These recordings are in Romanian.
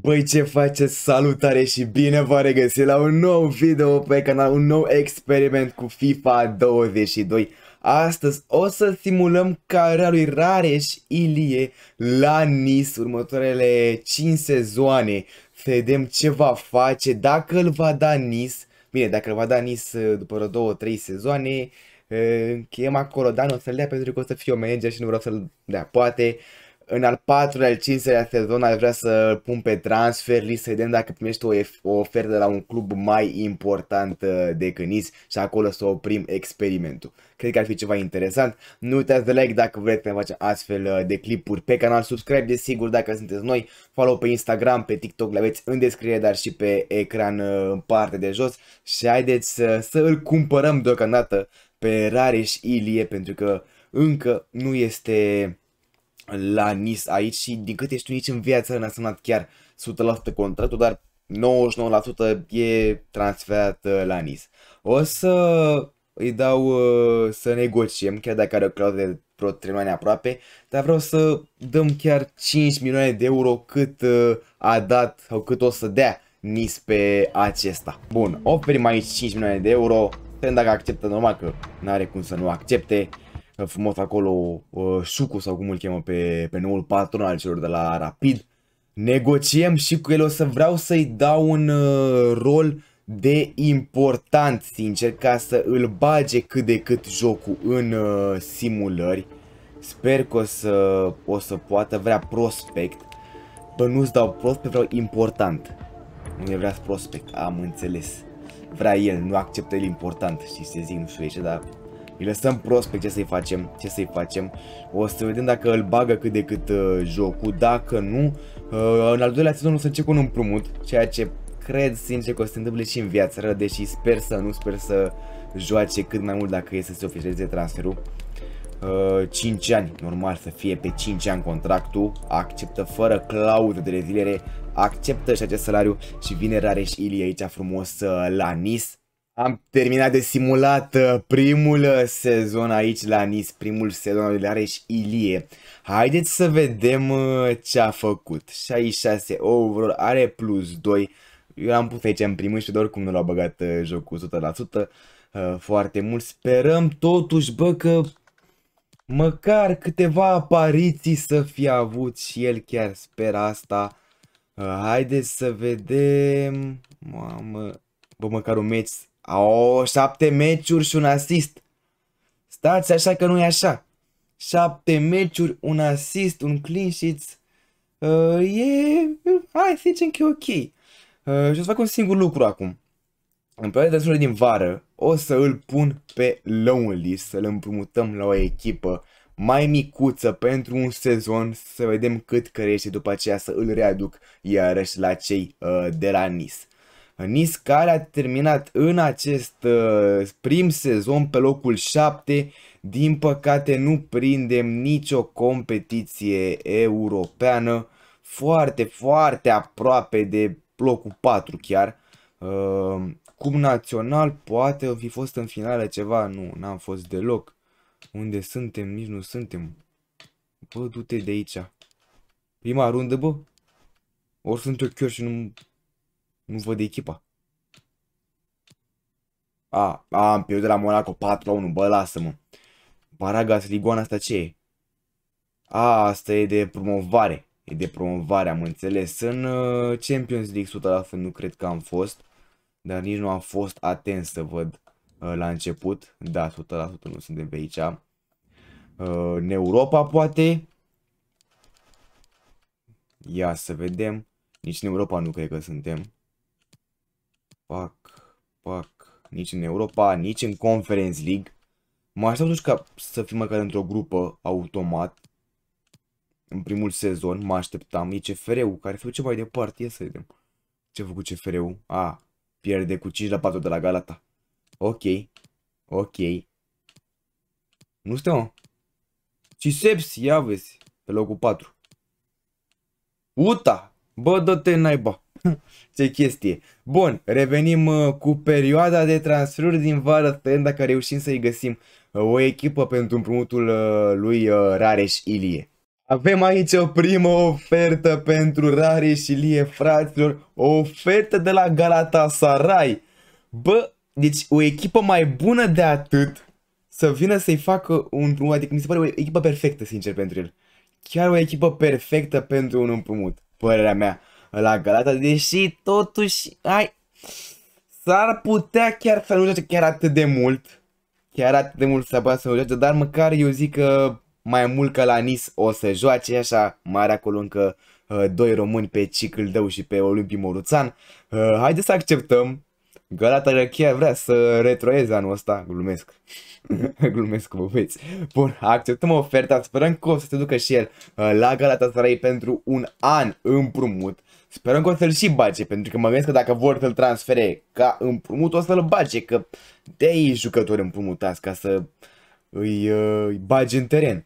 Băi ce faceți, salutare și bine v-am regăsit la un nou video pe canal, un nou experiment cu FIFA 22 Astăzi o să simulăm cariera lui Rareș Ilie la Nice, următoarele 5 sezoane vedem ce va face, dacă îl va da Nice Bine, dacă îl va da Nice uh, după 2-3 sezoane uh, Încheiem acolo, nu o să-l dea pentru că o să fie o manager și nu vreau să-l dea, poate în al patrulea, al cincilea sezon ar vrea să pun pe transfer list, să vedem dacă primește o, o ofertă de la un club mai important uh, decât Nice și acolo să oprim experimentul. Cred că ar fi ceva interesant. Nu uitați de like dacă vreți să ne facem astfel uh, de clipuri pe canal, subscribe desigur dacă sunteți noi, follow pe Instagram, pe TikTok, le aveți în descriere, dar și pe ecran uh, în parte de jos și haideți să, să îl cumpărăm deocamdată pe Rareș Ilie pentru că încă nu este la NIS aici și din câte știu nici în viață n-a semnat chiar 100% contractul, dar 99% e transferat uh, la NIS. O să îi dau uh, să negociem, chiar dacă are o clauză de vreo 3 aproape, dar vreau să dăm chiar 5 milioane de euro cât uh, a dat sau cât o să dea NIS pe acesta. Bun, oferim aici 5 milioane de euro, dacă acceptă normal că nu are cum să nu accepte frumos acolo sucul sau cum îl cheamă pe, pe noul patron al celor de la Rapid. Negociem și cu el o să vreau să-i dau un rol de important, sincer, ca să îl bage cât de cât jocul în simulări. Sper că o să, o să poată, vrea prospect. Bă, nu-ți dau prospect, vreau important. Nu e vrea prospect, am înțeles. Vrea el, nu acceptă el important, și se zic, nu știu ce, dar îi lăsăm prospect ce să-i facem, ce să-i facem. O să vedem dacă îl bagă cât de cât uh, jocul, dacă nu, uh, în al doilea sezon o să încep cu un împrumut, ceea ce cred sincer că o să se întâmple și în viață, rău, deși sper să nu, sper să joace cât mai mult dacă e să se oficializeze transferul. Uh, 5 ani, normal să fie pe 5 ani contractul, acceptă fără clauză de reziliere, acceptă și acest salariu și vine Rareș Ilie aici frumos uh, la Nice am terminat de simulat uh, primul uh, sezon aici la Nice, primul sezon al Lareș Ilie. Haideți să vedem uh, ce a făcut. 66 overall, are plus 2. Eu l-am pus aici în primul și doar cum nu l-a băgat jocul 100% foarte mult. Sperăm totuși, bă, că măcar câteva apariții să fie avut și el chiar sper asta. Haideți să vedem... Mamă... Bă, măcar un meci au șapte meciuri și un asist. Stați așa că nu e așa. Șapte meciuri, un asist, un clean sheet. Uh, e... Hai să zicem că e ok. Uh, și o să fac un singur lucru acum. În perioada de din vară o să îl pun pe Lonely, să-l împrumutăm la o echipă mai micuță pentru un sezon, să vedem cât crește după aceea să îl readuc iarăși la cei uh, de la Nice. Nis care a terminat în acest uh, prim sezon pe locul 7, din păcate nu prindem nicio competiție europeană, foarte, foarte aproape de locul 4 chiar. Uh, cum național poate fi fost în finală ceva, nu, n-am fost deloc. Unde suntem, nici nu suntem. Bă, du-te de aici. Prima rundă, bă. Ori sunt eu chiar și nu nu văd echipa. A, a, am pierdut la Monaco 4 la 1, bă, lasă-mă. Baragas, Ligoana asta ce e? A, asta e de promovare. E de promovare, am înțeles. În uh, Champions League 100% nu cred că am fost. Dar nici nu am fost atent să văd uh, la început. Da, 100% nu suntem pe aici. Uh, în Europa poate. Ia să vedem. Nici în Europa nu cred că suntem. Pac, pac. Nici în Europa, nici în Conference League. Mă aștept totuși ca să fim măcar într-o grupă automat. În primul sezon mă așteptam. E CFR-ul care se duce mai departe. Ia să vedem. Ce a făcut CFR-ul? A, ah, pierde cu 5 la 4 de la Galata. Ok. Ok. Nu stiu. mă. Ciseps, ia vezi. Pe locul 4. Uta! Bă, dă-te naiba! ce chestie. Bun, revenim uh, cu perioada de transferuri din vară, sperăm dacă reușim să-i găsim uh, o echipă pentru împrumutul uh, lui Rareș Ilie. Avem aici o primă ofertă pentru Rareș Ilie, fraților, o ofertă de la Galatasaray. Bă, deci o echipă mai bună de atât să vină să-i facă un împrumut, adică mi se pare o echipă perfectă, sincer, pentru el. Chiar o echipă perfectă pentru un împrumut, părerea mea la Galata, deși totuși ai, s-ar putea chiar să nu joace chiar atât de mult. Chiar atât de mult să poată să nu joace, dar măcar eu zic că mai mult ca la nis o să joace, așa mare acolo încă uh, doi români pe Dău și pe Olimpii Moruțan. Uh, haideți să acceptăm Galatasaray chiar vrea să retroeze anul ăsta, glumesc. glumesc cu băieți. Bun, acceptăm oferta, sperăm că o să se ducă și el uh, la Galata Sarai pentru un an împrumut. Sperăm că o să-l și bage, pentru că mă gândesc că dacă vor să-l transfere ca împrumut, o să-l bage, că de ei jucători împrumutați ca să îi, uh, îi bage în teren.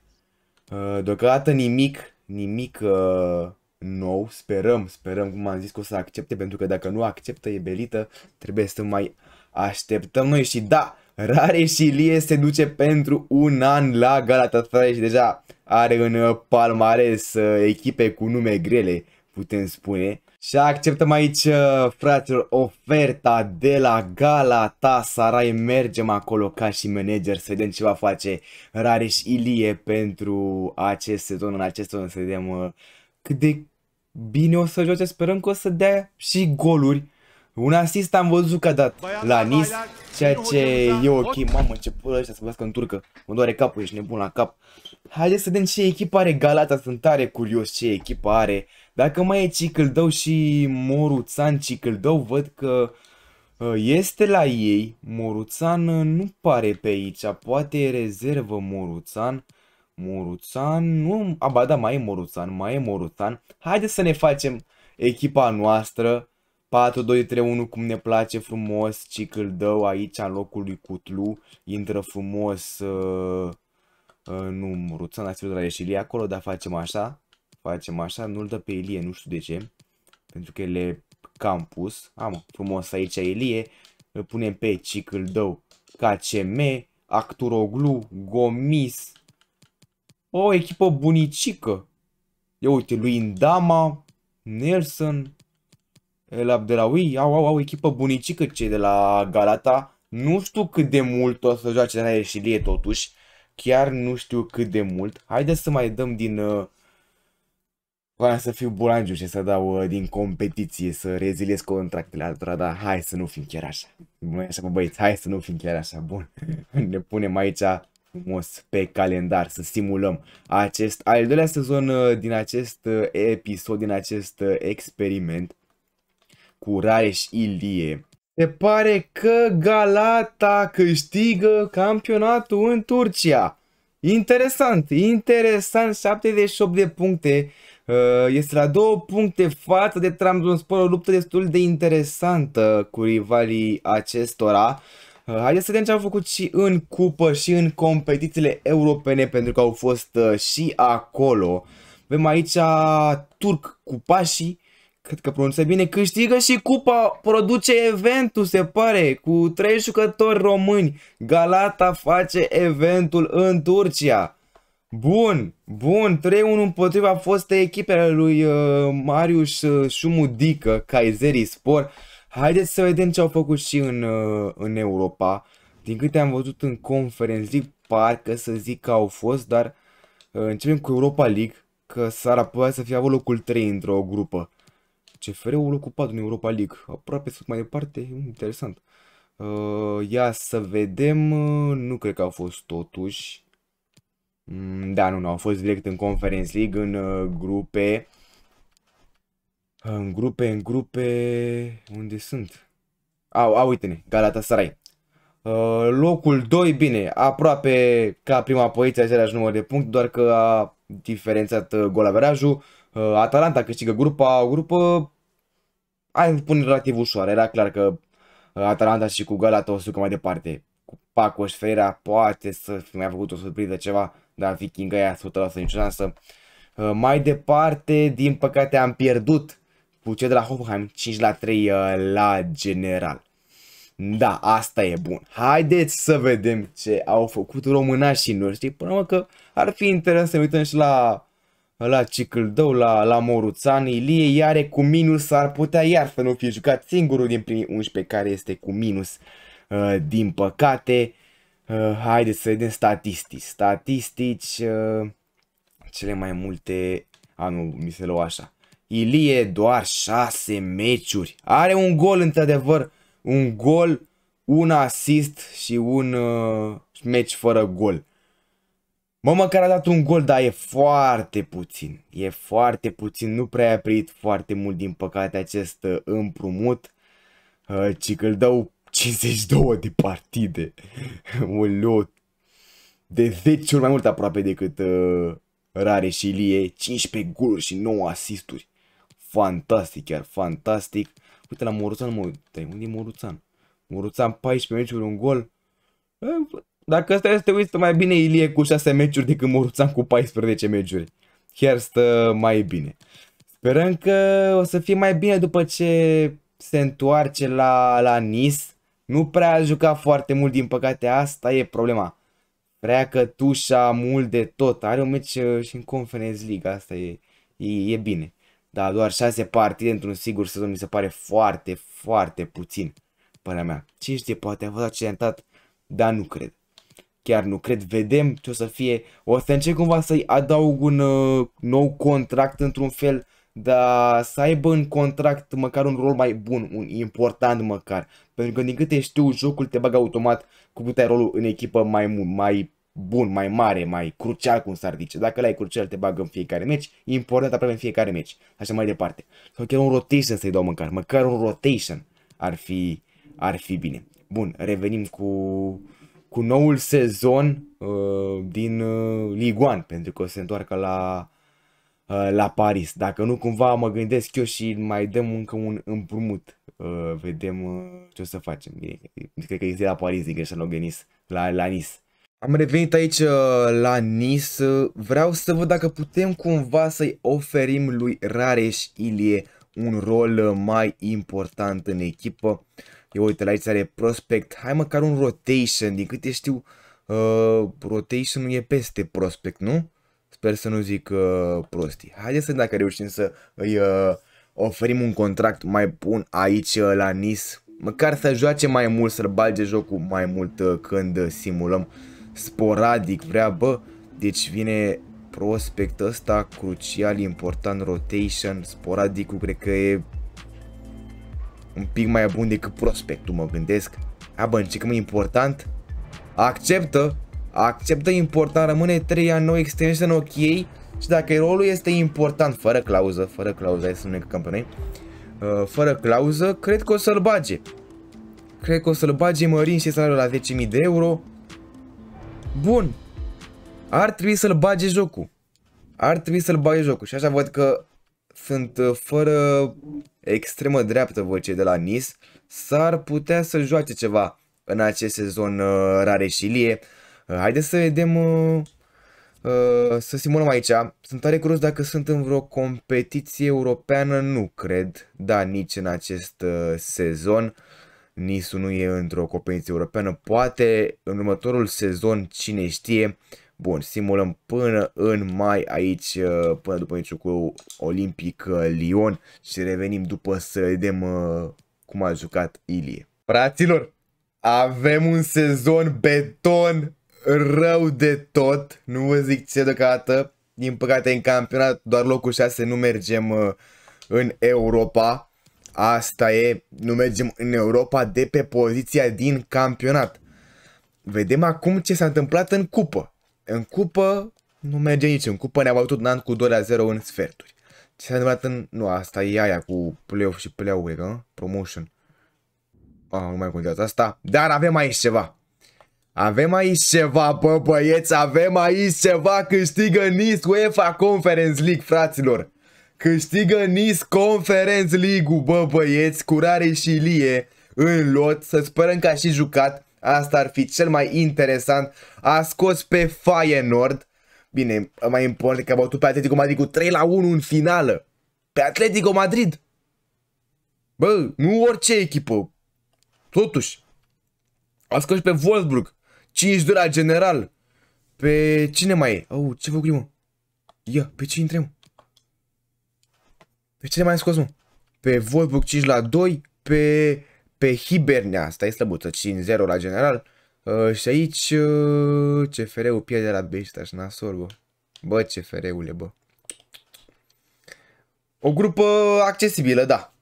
Uh, deocamdată nimic, nimic uh, nou, sperăm, sperăm, cum am zis, că o să accepte, pentru că dacă nu acceptă, e belită, trebuie să mai așteptăm noi și da, Rare și Lie se duce pentru un an la Galatasaray și deja are în palmares uh, echipe cu nume grele, putem spune. Și acceptăm aici, uh, fraților, oferta de la Galatasaray. Mergem acolo ca și manager să vedem ce va face Rareș Ilie pentru acest sezon. În acest sezon să vedem uh, cât de bine o să joace. Sperăm că o să dea și goluri. Un asist am văzut că a dat la Nis, ceea ce e ok. Mamă, ce pula ăștia să vă în turcă. Mă doare capul, ești nebun la cap. Haideți să vedem ce echipă are Galata, sunt tare curios ce echipă are. Dacă mai e Cicâldău și Moruțan Cicâldău, văd că uh, este la ei. Moruțan uh, nu pare pe aici, poate e rezervă Moruțan. Moruțan, nu, aba da, mai e Moruțan, mai e Moruțan. Haideți să ne facem echipa noastră, 4-2-3-1 cum ne place frumos, Cicl dău aici în locul lui Cutlu, intră frumos, uh, uh, nu, Moruțan ați văzut la Ilie acolo, dar facem așa, facem așa, nu-l dă pe Elie, nu știu de ce, pentru că el e campus, am frumos aici Elie, îl punem pe Cicl dău, KCM, Acturoglu, Gomis, o echipă bunicică. Ia uite, lui Indama, Nelson, El Abdelawi, au, au, au echipă bunicică cei de la Galata. Nu știu cât de mult o să joace la ieșilie totuși. Chiar nu știu cât de mult. Haideți să mai dăm din... Vreau uh, să fiu bulangiu și să dau uh, din competiție, să reziliez contractele altora, dar hai să nu fim chiar așa. Bună așa, bă băieți, hai să nu fim chiar așa, bun. ne punem aici frumos pe calendar, să simulăm acest al doilea sezon uh, din acest uh, episod, din acest uh, experiment cu Rareș Ilie. Se pare că Galata câștigă campionatul în Turcia. Interesant, interesant, 78 de puncte. Este la două puncte față de Trabzonspor, o luptă destul de interesantă cu rivalii acestora. Uh, haideți să vedem ce au făcut și în cupă și în competițiile europene pentru că au fost uh, și acolo. Avem aici uh, Turc Cupașii, cred că pronunță bine, câștigă și cupa, produce eventul, se pare, cu trei jucători români. Galata face eventul în Turcia. Bun, bun, 3-1 împotriva fostei echipele lui uh, Marius uh, Șumudică, Sport. Haideți să vedem ce au făcut și în, uh, în Europa. Din câte am văzut în Conference League, parcă să zic că au fost, dar uh, începem cu Europa League, că s-ar putea să fie avut locul 3 într-o grupă. CFR-ul locul 4 în Europa League, aproape sunt mai departe, interesant. Uh, ia să vedem, nu cred că au fost totuși. Mm, da, nu, nu, au fost direct în Conference League, în grupe. În grupe, în grupe... Unde sunt? A, a uite-ne, Galatasaray. Uh, locul 2, bine, aproape ca prima poziție, același număr de punct, doar că a diferențat uh, golaverajul. Uh, Atalanta câștigă grupa, o grupă, hai să spun, relativ ușoară. Era clar că uh, Atalanta și cu Galata o sucă mai departe. Cu Pacoș Ferreira poate să fi mai făcut o surpriză ceva, dar Viking aia 100% nicio șansă. Uh, mai departe, din păcate, am pierdut Pucet de la Hoffenheim 5 la 3 uh, la general. Da, asta e bun. Haideți să vedem ce au făcut românașii noștri. Până mă că ar fi interesant să ne uităm și la la Cicâldău, la, la Moruțan, Ilie iare cu minus, ar putea iar să nu fie jucat singurul din primii 11 care este cu minus, uh, din păcate. Uh, haideți să vedem statistici. Statistici, uh, cele mai multe, a nu, mi se lua așa. Ilie doar 6 meciuri. Are un gol într-adevăr, un gol, un asist și un uh, meci fără gol. Mă, măcar a dat un gol, dar e foarte puțin. E foarte puțin, nu prea a prit foarte mult din păcate acest uh, împrumut, uh, ci că îl dau 52 de partide. un lot de 10 ori mai mult aproape decât uh, Rare și Ilie, 15 goluri și 9 asisturi fantastic chiar, fantastic. Uite la Moruțan, mă uite, unde e Moruțan? Moruțan 14 meciuri, un gol. Dacă asta este, uite, mai bine Ilie cu 6 meciuri decât Moruțan cu 14 meciuri. Chiar stă mai bine. Sperăm că o să fie mai bine după ce se întoarce la, la Nice. Nu prea a jucat foarte mult, din păcate, asta e problema. Prea că tușa mult de tot. Are un meci uh, și în Conference League, asta e, e, e bine. Dar doar 6 partide într-un sigur sezon mi se pare foarte, foarte puțin, părerea mea. Cine știe, poate a fost accidentat, dar nu cred. Chiar nu cred, vedem ce o să fie. O să încerc cumva să-i adaug un uh, nou contract într-un fel, dar să aibă în contract măcar un rol mai bun, un important măcar. Pentru că din câte știu, jocul te bagă automat cu puterea rolul în echipă mai, mai bun, mai mare, mai crucial, cum s-ar zice. Dacă l-ai crucial, te bagă în fiecare meci, e important aproape în fiecare meci, așa mai departe. Sau chiar un rotation să-i dau măcar, măcar un rotation ar fi, ar fi bine. Bun, revenim cu, cu noul sezon uh, din uh, Liguan, pentru că o să se întoarcă la, uh, la Paris. Dacă nu, cumva mă gândesc eu și mai dăm încă un împrumut. Uh, vedem uh, ce o să facem. Bine, cred că este la Paris, din greșeală, la, la Nice. Am revenit aici uh, la Nis, vreau să văd dacă putem cumva să-i oferim lui Rareș Ilie un rol uh, mai important în echipă. Eu uite, la aici are prospect, hai măcar un rotation, din câte știu, uh, rotation e peste prospect, nu? Sper să nu zic uh, prostii. Haideți să dacă reușim să îi uh, oferim un contract mai bun aici uh, la Nis, măcar să joace mai mult, să-l bage jocul mai mult uh, când simulăm sporadic vrea, bă, deci vine prospect ăsta crucial, important, rotation, sporadicul cred că e un pic mai bun decât prospectul, mă gândesc. A, bă, ce că important? Acceptă! Acceptă important, rămâne 3 ani, nou extension, ok. Și dacă rolul este important, fără clauză, fără clauză, hai să nu ne căcăm pe noi, uh, fără clauză, cred că o să-l bage. Cred că o să-l bage, mărind și salariul la 10.000 de euro, Bun. Ar trebui să-l bage jocul. Ar trebui să-l bage jocul. Și așa văd că sunt uh, fără extremă dreaptă voi cei de la Nice. S-ar putea să joace ceva în acest sezon uh, rareșilie. Uh, haideți să vedem... Uh, uh, să simulăm aici. Sunt tare curios dacă sunt în vreo competiție europeană. Nu cred. Da, nici în acest uh, sezon. Uh, Nisu nu e într-o competiție europeană. Poate în următorul sezon, cine știe. Bun, simulăm până în mai aici, uh, până după meciul cu Olimpic uh, Lyon și revenim după să vedem uh, cum a jucat Ilie. Fraților, avem un sezon beton rău de tot, nu vă zic ce deocamdată. Din păcate în campionat doar locul 6 nu mergem în Europa, Asta e, nu mergem în Europa de pe poziția din campionat. Vedem acum ce s-a întâmplat în cupă. În cupă nu merge nici, în cupă ne-a bătut an cu 2 la 0 în sferturi. Ce s-a întâmplat în... Nu, asta e aia cu playoff și play-away, că? Promotion. Ah, nu mai contează asta. Dar avem aici ceva. Avem aici ceva, bă băieți, avem aici ceva, câștigă Nice UEFA Conference League, fraților. Câștigă Nice Conference League-ul, bă băieți, curare și Ilie în lot. Să sperăm că a și jucat. Asta ar fi cel mai interesant. A scos pe Feyenoord. Bine, mai important că a bătut pe Atletico Madrid cu 3 la 1 în finală. Pe Atletico Madrid. Bă, nu orice echipă. Totuși. A scos pe Wolfsburg. 5 la general. Pe cine mai e? Au, oh, ce făcut mă? Ia, pe ce intrăm? Pe cine mai scos, mă? Pe Volbuc 5 la 2, pe, pe Hibernia, asta e slăbuță, 5-0 la general. Uh, și aici uh, CFR-ul pierde la și nasol, bă. Bă, CFR-ule, bă. O grupă accesibilă, da.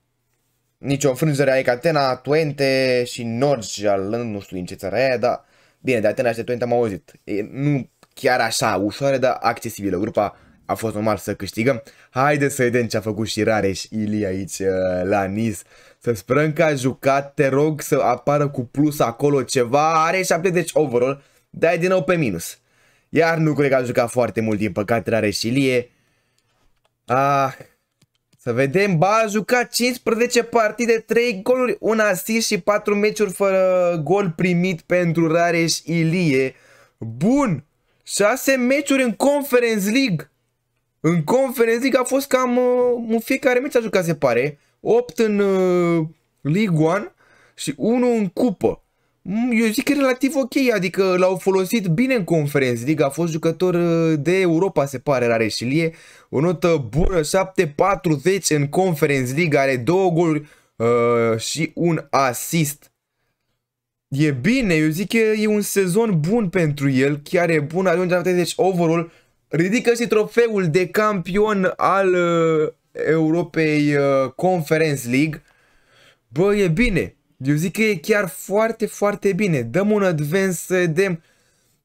Nici o înfrângere aici Atena, Twente și Norge, nu știu din ce țară aia, dar bine, de Atena și de Twente am auzit. E, nu chiar așa ușoare, dar accesibilă. Grupa a fost normal să câștigăm. Haideți să vedem ce a făcut și Rareș Ili aici uh, la Nice. Să sperăm că a jucat, te rog să apară cu plus acolo ceva. Are 70 deci overall, dar e din nou pe minus. Iar nu cred că a jucat foarte mult, din păcate, Rareș Ilie. Ah, să vedem, ba a jucat 15 partide, 3 goluri, 1 asist și 4 meciuri fără gol primit pentru Rareș Ilie. Bun! 6 meciuri în Conference League. În Conference League a fost cam uh, în fiecare meci a jucat, se pare. 8 în uh, League One și 1 în cupă. Mm, eu zic că relativ ok, adică l-au folosit bine în conferență. Adică a fost jucător uh, de Europa, se pare, la Reșilie. O notă bună, 7-40 în conferență League, are două goluri uh, și un asist. E bine, eu zic că e un sezon bun pentru el, chiar e bun, ajunge deci, la 30 overall, ridică-și trofeul de campion al uh, Europei uh, Conference League. Bă, e bine. Eu zic că e chiar foarte, foarte bine. Dăm un advance să vedem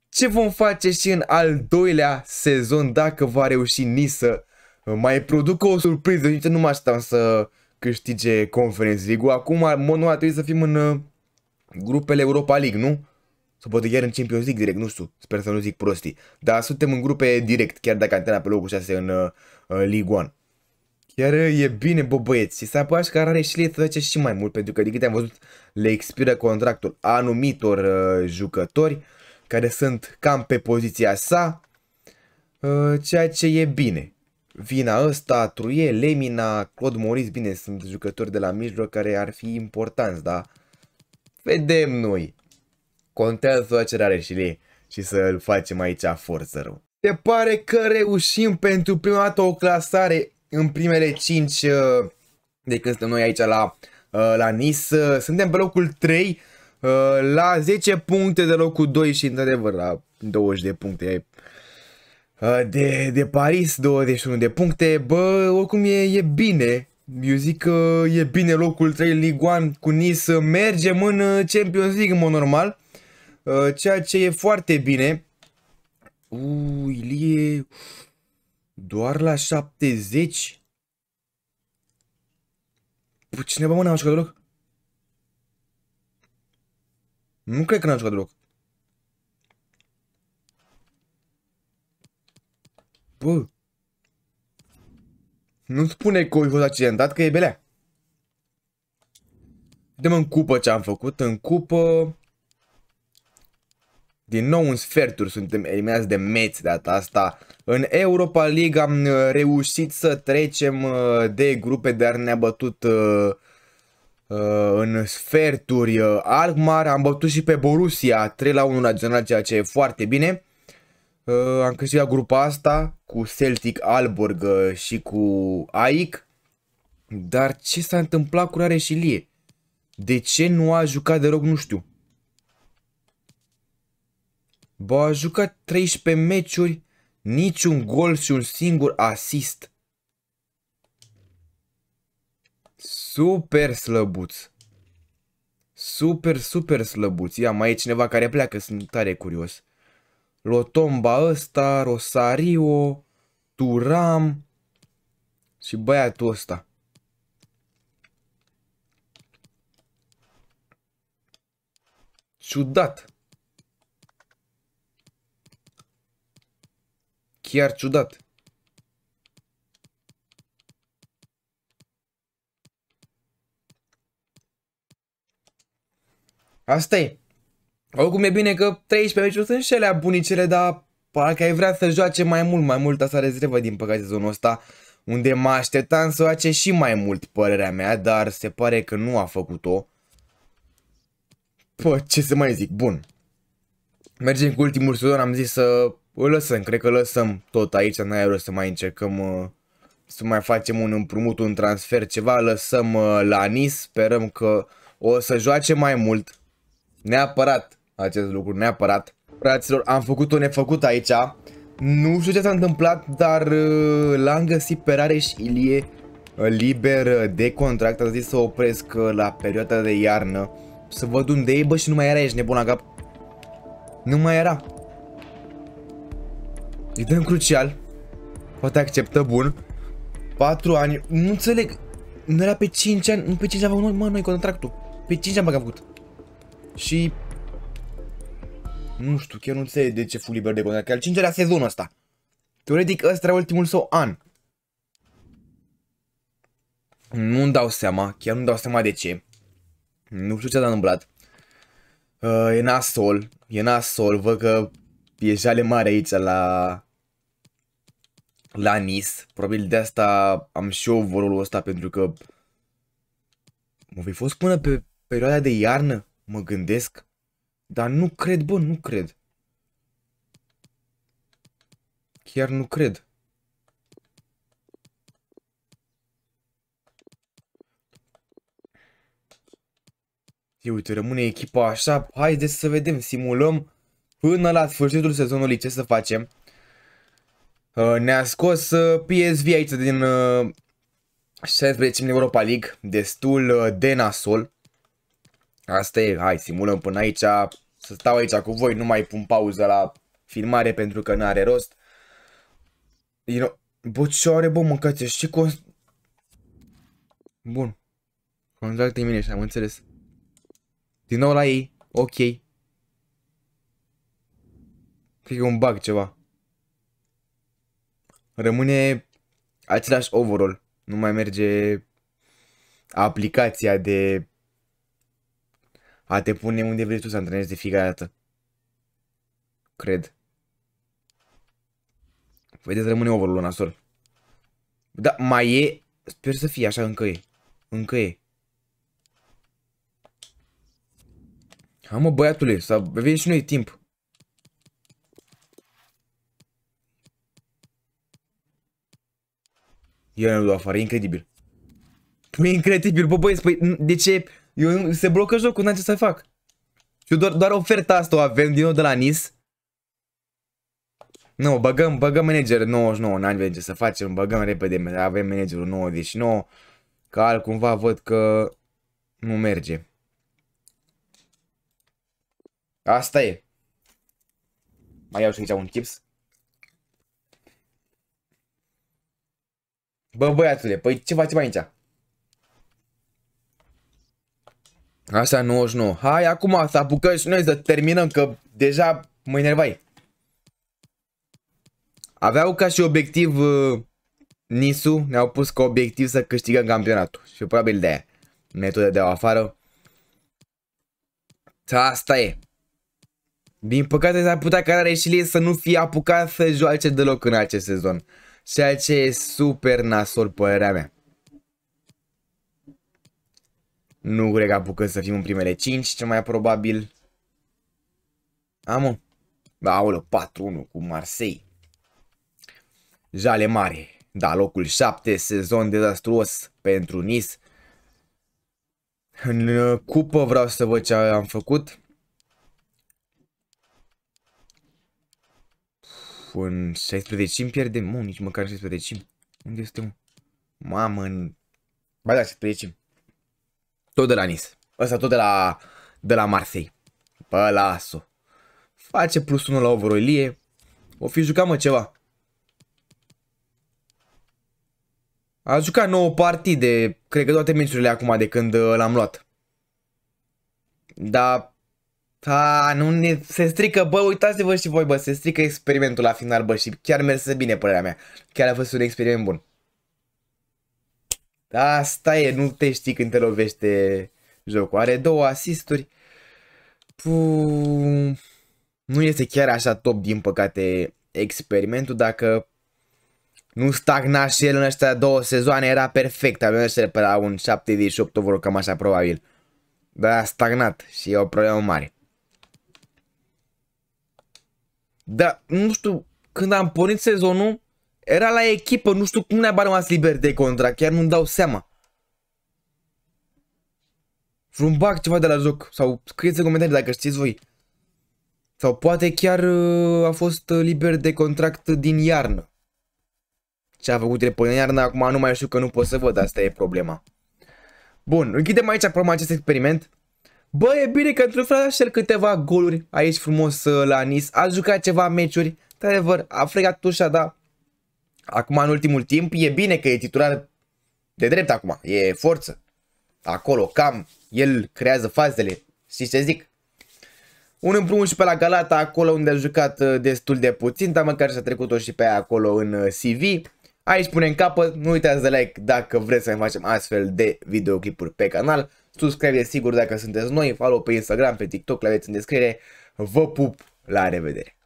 ce vom face și în al doilea sezon dacă va reuși ni să uh, mai producă o surpriză. Nici nu mă așteptam să câștige Conference League-ul. Acum, în mod normal, trebuie să fim în uh, grupele Europa League, nu? sau poate chiar în Champions League direct, nu știu, sper să nu zic prostii. Dar suntem în grupe direct, chiar dacă antena pe locul 6 în uh, League One. Chiar uh, e bine, bă băieți, și s-a apucat și are și să face și mai mult, pentru că de câte am văzut le expiră contractul anumitor uh, jucători care sunt cam pe poziția sa, uh, ceea ce e bine. Vina ăsta, Truie, Lemina, Claude Moris, bine, sunt jucători de la mijloc care ar fi importanți, da? Vedem noi contează ce are și lei și să îl facem aici forță rău. Se pare că reușim pentru prima dată o clasare în primele 5 uh, de când suntem noi aici la, uh, la Nice. Uh, suntem pe locul 3 la 10 puncte de locul 2 și într-adevăr la 20 de puncte de, de Paris, 21 de puncte. Bă, oricum e, e bine. Eu zic că e bine locul 3 Ligue 1 cu Nice. Mergem în Champions League în mod normal. Uh, ceea ce e foarte bine. Ui, Ilie, doar la 70? Păi cineva mă n-a jucat deloc? Nu cred că n-a jucat deloc. Bă. Nu spune că a fost accidentat, că e belea. Vedem în cupă ce am făcut. În cupă... Din nou în sferturi suntem eliminați de Meți data asta. În Europa League am uh, reușit să trecem uh, de grupe, dar ne-a bătut uh, în sferturi Alkmaar. Am bătut și pe Borussia 3 la 1 național, ceea ce e foarte bine. Am câștigat grupa asta cu Celtic, Alborg și cu AIC. Dar ce s-a întâmplat cu Rare și Lie? De ce nu a jucat deloc, nu știu. Bă, a jucat 13 meciuri, niciun gol și un singur asist. Super slăbuț. Super, super slăbuț. Ia, mai e cineva care pleacă, sunt tare curios. Lotomba ăsta, Rosario, Turam și băiatul ăsta. Ciudat. chiar ciudat. Asta e. Oricum e bine că 13 meciuri sunt și alea bunicele, dar parcă ai vrea să joace mai mult, mai mult asta rezervă din păcate zona ăsta, unde mă așteptam să joace și mai mult, părerea mea, dar se pare că nu a făcut-o. Pă, ce să mai zic, bun. Mergem cu ultimul sezon, am zis să o păi lăsăm, cred că lăsăm tot aici, Nu ai să mai încercăm uh, să mai facem un împrumut, un transfer, ceva, lăsăm uh, la Nis, sperăm că o să joace mai mult, neapărat acest lucru, neapărat. Fraților, am făcut-o nefăcut aici, nu știu ce s-a întâmplat, dar uh, l-am găsit pe Rareș Ilie liber de contract, am zis să opresc la perioada de iarnă, să văd unde e, bă, și nu mai era, aici, nebun la cap. Nu mai era, îi dăm crucial. Poate acceptă, bun. 4 ani. Nu înțeleg. Nu era pe 5 ani. Nu pe 5 ani noi, mă, noi contractul. Pe 5 ani am făcut. Și... Nu știu, chiar nu înțeleg de ce fu liber de contract. Că al 5 era sezonul ăsta. Teoretic, ăsta era ultimul său an. Nu-mi dau seama, chiar nu-mi dau seama de ce. Nu știu ce s-a întâmplat. Uh, e nasol, e nasol, văd că e jale mare aici la, la Nice. Probabil de asta am și eu volul ăsta pentru că mă fi fost până pe perioada de iarnă, mă gândesc. Dar nu cred, bă, nu cred. Chiar nu cred. Ia uite, rămâne echipa așa. Haideți să vedem, simulăm până la sfârșitul sezonului ce să facem. Uh, ne-a scos uh, PSV aici din 16 uh, în Europa League, destul de nasol. Asta e, hai, simulăm până aici, să stau aici cu voi, nu mai pun pauză la filmare pentru că nu are rost. You know, bă, ce are, bă, mâncați și const... Bun. Contracte mine și am înțeles. Din nou la ei, ok. Cred că e un bug ceva. Rămâne același overall. Nu mai merge aplicația de a te pune unde vrei tu să antrenezi de fiecare dată. Cred. Vedeți, rămâne overall în nasol. Da, mai e... Sper să fie așa, încă e. Încă e. Am mă băiatule, să avem și noi timp. Eu nu dau afară, e incredibil. Păi, e incredibil, bă băieți, păi de ce? Eu, se blocă jocul, n-am ce să fac. Și doar, doar oferta asta o avem din nou de la Nis. Nu, băgăm, băgăm manager 99, n-am ce să facem, băgăm repede, avem managerul 99, că altcumva văd că nu merge. Asta e. Mai iau și aici un chips. Bă, băiatule, păi ce faci mai aici? Asta 99. Hai acum să apucăm și noi să terminăm că deja mă enervai. Aveau ca și obiectiv uh, Nisu, ne-au pus ca obiectiv să câștigăm campionatul și probabil de aia. Metoda de afară. Asta e. Din păcate s-ar putea ca Rareșilie să nu fie apucat să joace deloc în acest sezon ceea ce e super nasol părerea mea. Nu cred că apucă să fim în primele 5, cel mai probabil. Amu. da, aolă, 4-1 cu Marseille. Jale mare. Da, locul 7, sezon dezastruos pentru Nice. În uh, cupă vreau să văd ce am făcut. în 16 îmi pierde, mă, nici măcar 16 Unde este, mă? Mamă, în... Ba da, 16 Tot de la Nice. Ăsta tot de la, de la Marseille. Bă, las-o. Face plus 1 la overoilie. O fi jucat, mă, ceva. A jucat 9 partide, cred că toate meciurile acum de când uh, l-am luat. Dar ta, nu ne, se strică, bă, uitați-vă și voi, bă, se strică experimentul la final, bă, și chiar merse bine, părerea mea. Chiar a fost un experiment bun. Da, asta e, nu te știi când te lovește jocul. Are două asisturi. nu este chiar așa top, din păcate, experimentul. Dacă nu stagna și el în ăștia două sezoane, era perfect. Avem ăștia pe la un 78 overall, cam așa, probabil. Dar a stagnat și e o problemă mare. Dar, nu știu, când am pornit sezonul, era la echipă, nu știu cum ne-a rămas liber de contract, chiar nu-mi dau seama. Vreun bug ceva de la joc, sau scrieți în comentarii dacă știți voi. Sau poate chiar uh, a fost uh, liber de contract din iarnă. Ce a făcut el până iarnă, acum nu mai știu că nu pot să văd, asta e problema. Bun, închidem aici problema acest experiment. Bă, e bine că într-un fel câteva goluri aici frumos uh, la nis, A jucat ceva meciuri. Într-adevăr, a fregat tușa, da. acum în ultimul timp e bine că e titular de drept acum. E forță. Acolo, cam, el creează fazele. Și ce zic? Un împrumut și pe la Galata, acolo unde a jucat uh, destul de puțin, dar măcar și-a trecut-o și pe aia acolo în uh, CV. Aici punem capăt, nu uitați de like dacă vreți să mai facem astfel de videoclipuri pe canal. Subscribe sigur dacă sunteți noi, follow pe Instagram, pe TikTok, le aveți în descriere. Vă pup, la revedere!